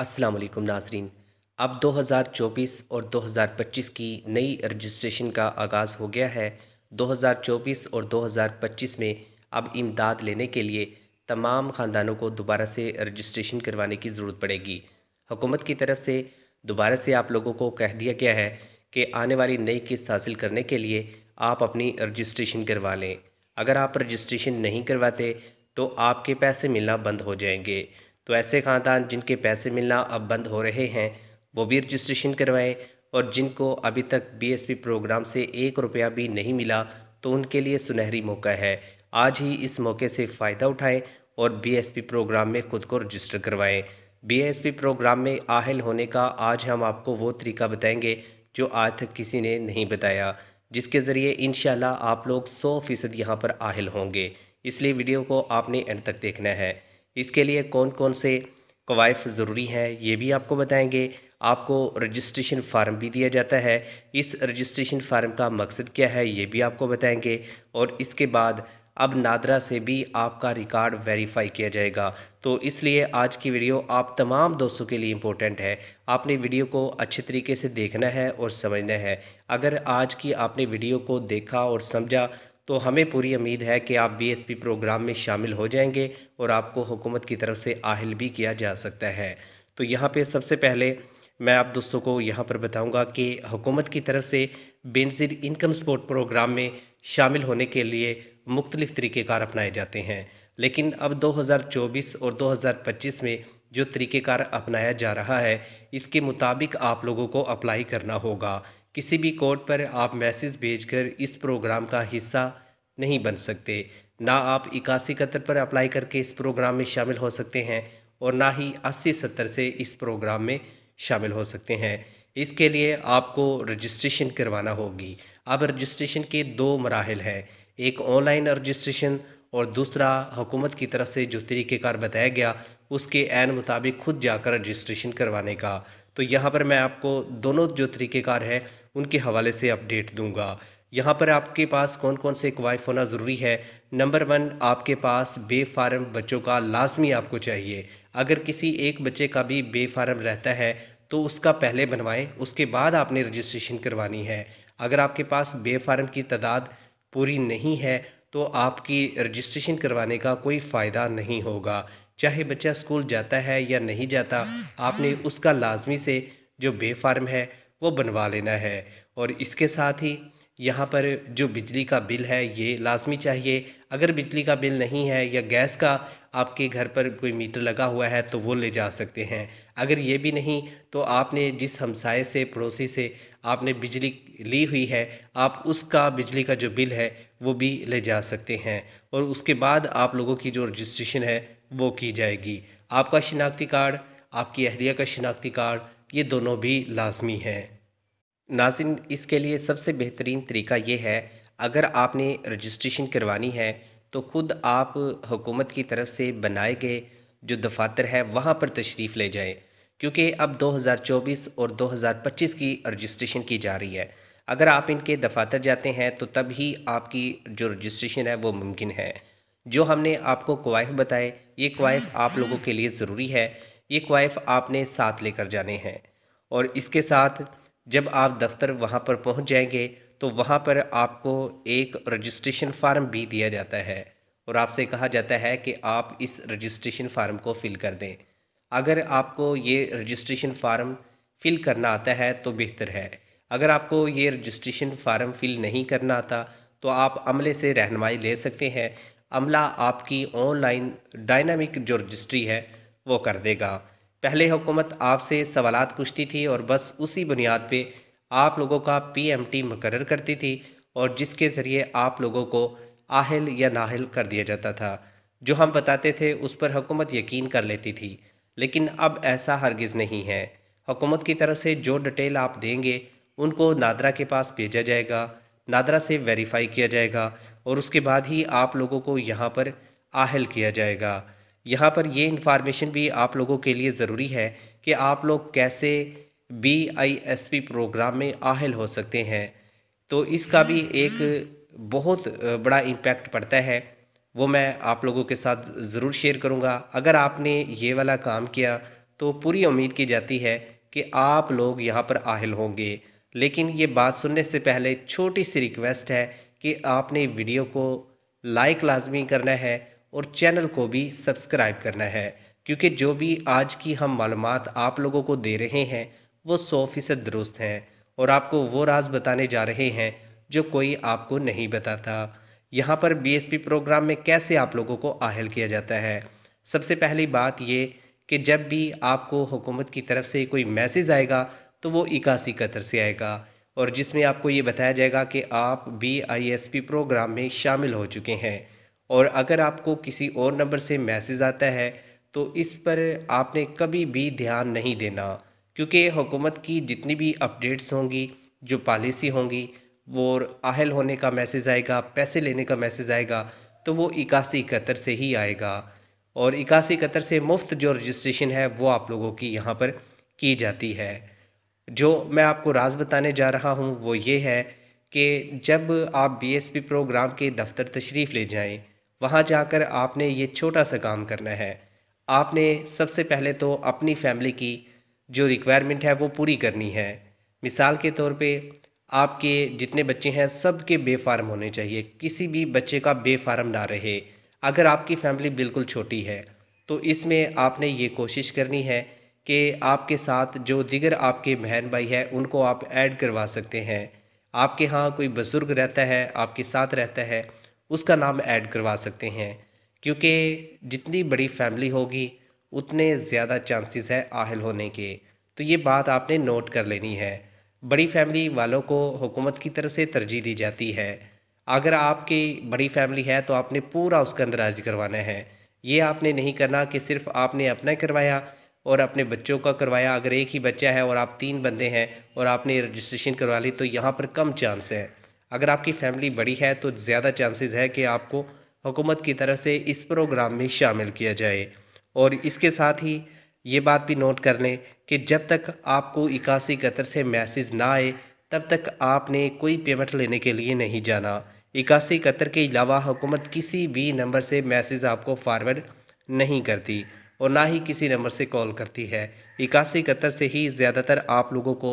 अस्सलाम वालेकुम नाजरीन अब 2024 और 2025 की नई रजिस्ट्रेशन का आगाज़ हो गया है 2024 और 2025 में अब इमदाद लेने के लिए तमाम ख़ानदानों को दोबारा से रजिस्ट्रेशन करवाने की ज़रूरत पड़ेगी हुकूमत की तरफ से दोबारा से आप लोगों को कह दिया गया है कि आने वाली नई किस्त हासिल करने के लिए आप अपनी रजिस्ट्रेशन करवा लें अगर आप रजिस्ट्रेशन नहीं करवाते तो आपके पैसे मिलना बंद हो जाएंगे तो ऐसे ख़ानदान जिनके पैसे मिलना अब बंद हो रहे हैं वो भी रजिस्ट्रेशन करवाएं और जिनको अभी तक बीएसपी प्रोग्राम से एक रुपया भी नहीं मिला तो उनके लिए सुनहरी मौका है आज ही इस मौके से फ़ायदा उठाएं और बीएसपी प्रोग्राम में खुद को रजिस्टर करवाएं बीएसपी प्रोग्राम में आहल होने का आज हम आपको वो तरीका बताएंगे जो आज तक किसी ने नहीं बताया जिसके ज़रिए इन आप लोग सौ फ़ीसद यहाँ पर आहल होंगे इसलिए वीडियो को आपने एंड तक देखना है इसके लिए कौन कौन से कवायफ ज़रूरी हैं ये भी आपको बताएंगे आपको रजिस्ट्रेशन फार्म भी दिया जाता है इस रजिस्ट्रेशन फार्म का मकसद क्या है ये भी आपको बताएंगे और इसके बाद अब नादरा से भी आपका रिकॉर्ड वेरीफाई किया जाएगा तो इसलिए आज की वीडियो आप तमाम दोस्तों के लिए इम्पोर्टेंट है आपने वीडियो को अच्छे तरीके से देखना है और समझना है अगर आज की आपने वीडियो को देखा और समझा तो हमें पूरी उम्मीद है कि आप बीएसपी प्रोग्राम में शामिल हो जाएंगे और आपको हुकूमत की तरफ से आहिल भी किया जा सकता है तो यहाँ पे सबसे पहले मैं आप दोस्तों को यहाँ पर बताऊँगा कि हुकूमत की तरफ से बेनजिर इनकम सपोर्ट प्रोग्राम में शामिल होने के लिए मुख्तलिफ़ तरीक़ेकार अपनाए जाते हैं लेकिन अब 2024 और 2025 में जो तरीक़ेकार अपनाया जा रहा है इसके मुताबिक आप लोगों को अप्लाई करना होगा किसी भी कोड पर आप मैसेज भेजकर इस प्रोग्राम का हिस्सा नहीं बन सकते ना आप इक्यासी इकहत्तर पर अप्लाई करके इस प्रोग्राम में शामिल हो सकते हैं और ना ही अस्सी सत्तर से इस प्रोग्राम में शामिल हो सकते हैं इसके लिए आपको रजिस्ट्रेशन करवाना होगी अब रजिस्ट्रेशन के दो मराहल हैं एक ऑनलाइन रजिस्ट्रेशन और दूसरा हुकूमत की तरफ से जो तरीक़ेकार बताया गया उसके एन मुताबिक खुद जाकर रजिस्ट्रेशन करवाने का तो यहाँ पर मैं आपको दोनों जो तरीक़ेकार हैं उनके हवाले से अपडेट दूंगा यहाँ पर आपके पास कौन कौन से वाइफ होना ज़रूरी है नंबर वन आपके पास बेफारम बच्चों का लाजमी आपको चाहिए अगर किसी एक बच्चे का भी बेफारम रहता है तो उसका पहले बनवाएं उसके बाद आपने रजिस्ट्रेशन करवानी है अगर आपके पास बेफारम की तादाद पूरी नहीं है तो आपकी रजिस्ट्रेशन करवाने का कोई फ़ायदा नहीं होगा चाहे बच्चा स्कूल जाता है या नहीं जाता आपने उसका लाजमी से जो बेफार्म है वो बनवा लेना है और इसके साथ ही यहाँ पर जो बिजली का बिल है ये लाजमी चाहिए अगर बिजली का बिल नहीं है या गैस का आपके घर पर कोई मीटर लगा हुआ है तो वो ले जा सकते हैं अगर ये भी नहीं तो आपने जिस हमसाए से पड़ोसी से आपने बिजली ली हुई है आप उसका बिजली का जो बिल है वो भी ले जा सकते हैं और उसके बाद आप लोगों की जो रजिस्ट्रेशन है वो की जाएगी आपका शिनाख्ती कार्ड आपकी अहलिया का शिनाख्ती कार्ड ये दोनों भी लाजमी हैं नाजिन इसके लिए सबसे बेहतरीन तरीका ये है अगर आपने रजिस्ट्रेशन करवानी है तो ख़ुद आप हुकूमत की तरफ से बनाए गए जो दफातर है वहाँ पर तशरीफ़ ले जाएं क्योंकि अब 2024 और 2025 की रजिस्ट्रेशन की जा रही है अगर आप इनके दफातर जाते हैं तो तब ही आपकी जो रजिस्ट्रेशन है वो मुमकिन है जो हमने आपको क्वाइफ बताए ये क्वाइफ आप लोगों के लिए ज़रूरी है ये क्वाइफ आपने साथ लेकर जाने हैं और इसके साथ जब आप दफ्तर वहाँ पर पहुँच जाएंगे तो वहाँ पर आपको एक रजिस्ट्रेशन फार्म भी दिया जाता है और आपसे कहा जाता है कि आप इस रजिस्ट्रेशन फार्म को फिल कर दें अगर आपको ये रजिस्ट्रेशन फार्म फिल करना आता है तो बेहतर है अगर आपको ये रजिस्ट्रेशन फार्म फिल नहीं करना आता तो आप अमले से रहनमाई ले सकते हैं अमला आपकी ऑनलाइन डायनामिक जो रजिस्ट्री है वो कर देगा पहले हुकूमत आपसे सवाल पूछती थी और बस उसी बुनियाद पर आप लोगों का पी एम टी मुकर करती थी और जिसके ज़रिए आप लोगों को आहल या नाहल कर दिया जाता था जो हम बताते थे उस पर हुकूमत यकीन कर लेती थी लेकिन अब ऐसा हरगिज़ नहीं है हुकूमत की तरफ से जो डिटेल आप देंगे उनको नादरा के पास भेजा जाएगा नादरा से वेरीफाई किया जाएगा और उसके बाद ही आप लोगों को यहाँ पर आहल किया जाएगा यहाँ पर ये इन्फॉर्मेशन भी आप लोगों के लिए ज़रूरी है कि आप लोग कैसे B I S P program में आहल हो सकते हैं तो इसका भी एक बहुत बड़ा इम्पैक्ट पड़ता है वो मैं आप लोगों के साथ ज़रूर शेयर करूँगा अगर आपने ये वाला काम किया तो पूरी उम्मीद की जाती है कि आप लोग यहाँ पर आहल होंगे लेकिन ये बात सुनने से पहले छोटी सी रिक्वेस्ट है कि आपने वीडियो को लाइक लाजमी करना है और चैनल को भी सब्सक्राइब करना है क्योंकि जो भी आज की हम मालूम आप लोगों को दे रहे हैं वो सौ फीसद दुरुस्त हैं और आपको वो राज बताने जा रहे हैं जो कोई आपको नहीं बताता यहाँ पर बीएसपी प्रोग्राम में कैसे आप लोगों को आहल किया जाता है सबसे पहली बात ये कि जब भी आपको हुकूमत की तरफ से कोई मैसेज आएगा तो वो इक्यासी कतर से आएगा और जिसमें आपको ये बताया जाएगा कि आप B I S P program में शामिल हो चुके हैं और अगर आपको किसी और नंबर से मैसेज आता है तो इस पर आपने कभी भी ध्यान नहीं देना क्योंकि हुकूमत की जितनी भी अपडेट्स होंगी जो पॉलिसी होंगी वो आहल होने का मैसेज आएगा पैसे लेने का मैसेज आएगा तो वो इक्यासी कतर से ही आएगा और इक्यासी कतर से मुफ्त जो रजिस्ट्रेशन है वो आप लोगों की यहाँ पर की जाती है जो मैं आपको राज बताने जा रहा हूँ वो ये है कि जब आप बीएसपी प्रोग्राम के दफ्तर तशरीफ़ ले जाएं वहाँ जाकर आपने ये छोटा सा काम करना है आपने सबसे पहले तो अपनी फैमिली की जो रिक्वायरमेंट है वो पूरी करनी है मिसाल के तौर पे आपके जितने बच्चे हैं सब के बेफार्म होने चाहिए किसी भी बच्चे का बेफार्म ना रहे अगर आपकी फ़ैमिली बिल्कुल छोटी है तो इसमें आपने ये कोशिश करनी है कि आपके साथ जो दिगर आपके बहन भाई है उनको आप ऐड करवा सकते हैं आपके यहाँ कोई बुज़ुर्ग रहता है आपके साथ रहता है उसका नाम ऐड करवा सकते हैं क्योंकि जितनी बड़ी फैमिली होगी उतने ज़्यादा चांसेस है आहल होने के तो ये बात आपने नोट कर लेनी है बड़ी फैमिली वालों को हुकूमत की तरफ से तरजीह दी जाती है अगर आपकी बड़ी फैमिली है तो आपने पूरा उसका अंदराज करवाना है ये आपने नहीं करना कि सिर्फ आपने अपना करवाया और अपने बच्चों का करवाया अगर एक ही बच्चा है और आप तीन बंदे हैं और आपने रजिस्ट्रेशन करवा ली तो यहाँ पर कम चांस है अगर आपकी फैमिली बड़ी है तो ज़्यादा चांसेस है कि आपको हुकूमत की तरफ से इस प्रोग्राम में शामिल किया जाए और इसके साथ ही ये बात भी नोट कर लें कि जब तक आपको इक्यासी कतर से मैसेज ना आए तब तक आपने कोई पेमेंट लेने के लिए नहीं जाना इक्यासी कतर के अलावा हुकूमत किसी भी नंबर से मैसेज आपको फारवर्ड नहीं करती और ना ही किसी नंबर से कॉल करती है इक्यासी इकहत्तर से ही ज़्यादातर आप लोगों को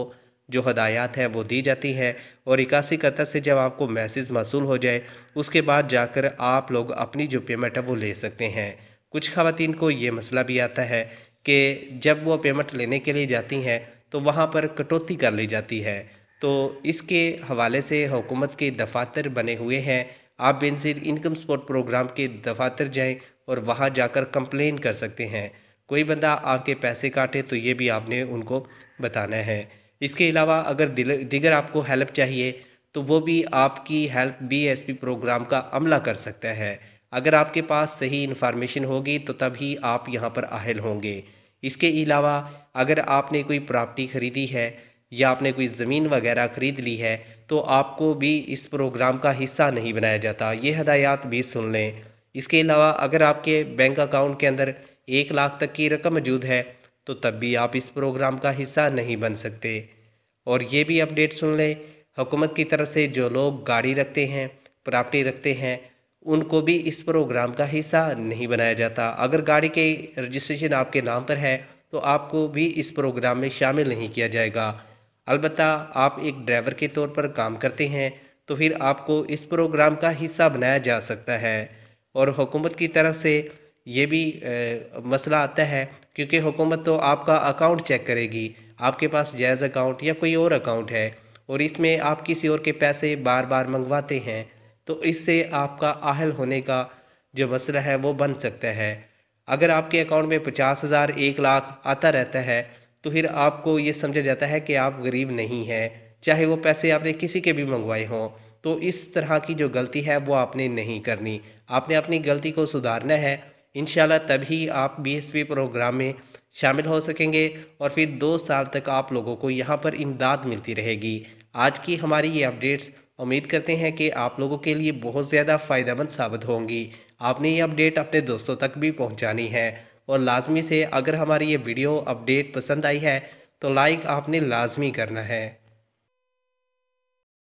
जो हदायत हैं वो दी जाती हैं और इक्यासी कतर से जब आपको मैसेज मौसू हो जाए उसके बाद जाकर आप लोग अपनी जो पेमेंट है वो ले सकते हैं कुछ खातन को ये मसला भी आता है कि जब वो पेमेंट लेने के लिए जाती हैं तो वहाँ पर कटौती कर ली जाती है तो इसके हवाले से हुकूमत के दफातर बने हुए हैं आप बेनसर इनकम सपोर्ट प्रोग्राम के दफातर जाएँ और वहाँ जाकर कंप्लेन कर सकते हैं कोई बंदा आपके पैसे काटे तो ये भी आपने उनको बताना है इसके अलावा अगर दिगर आपको हेल्प चाहिए तो वो भी आपकी हेल्प बीएसपी प्रोग्राम का अमला कर सकता है अगर आपके पास सही इन्फॉर्मेशन होगी तो तभी आप यहाँ पर आहल होंगे इसके अलावा अगर आपने कोई प्रॉपर्टी ख़रीदी है या आपने कोई ज़मीन वगैरह ख़रीद ली है तो आपको भी इस प्रोग्राम का हिस्सा नहीं बनाया जाता ये हदायत भी सुन लें इसके अलावा अगर आपके बैंक अकाउंट के अंदर एक लाख तक की रकम मौजूद है तो तब भी आप इस प्रोग्राम का हिस्सा नहीं बन सकते और ये भी अपडेट सुन लें हुकूमत की तरफ से जो लोग गाड़ी रखते हैं प्रॉपर्टी रखते हैं उनको भी इस प्रोग्राम का हिस्सा नहीं बनाया जाता अगर गाड़ी के रजिस्ट्रेशन आपके नाम पर है तो आपको भी इस प्रोग्राम में शामिल नहीं किया जाएगा अलबत् आप एक ड्राइवर के तौर पर काम करते हैं तो फिर आपको इस प्रोग्राम का हिस्सा बनाया जा सकता है और हुकूमत की तरफ से ये भी आ, मसला आता है क्योंकि हुकूमत तो आपका अकाउंट चेक करेगी आपके पास जायज़ अकाउंट या कोई और अकाउंट है और इसमें आप किसी और के पैसे बार बार मंगवाते हैं तो इससे आपका आहल होने का जो मसला है वो बन सकता है अगर आपके अकाउंट में पचास हज़ार एक लाख आता रहता है तो फिर आपको ये समझा जाता है कि आप गरीब नहीं हैं चाहे वो पैसे आपने किसी के भी मंगवाए हों तो इस तरह की जो गलती है वो आपने नहीं करनी आपने अपनी गलती को सुधारना है इन तभी आप बी प्रोग्राम में शामिल हो सकेंगे और फिर दो साल तक आप लोगों को यहाँ पर इमदाद मिलती रहेगी आज की हमारी ये अपडेट्स उम्मीद करते हैं कि आप लोगों के लिए बहुत ज़्यादा फ़ायदेमंद साबित होंगी आपने ये अपडेट अपने दोस्तों तक भी पहुँचानी है और लाजमी से अगर हमारी ये वीडियो अपडेट पसंद आई है तो लाइक आपने लाजमी करना है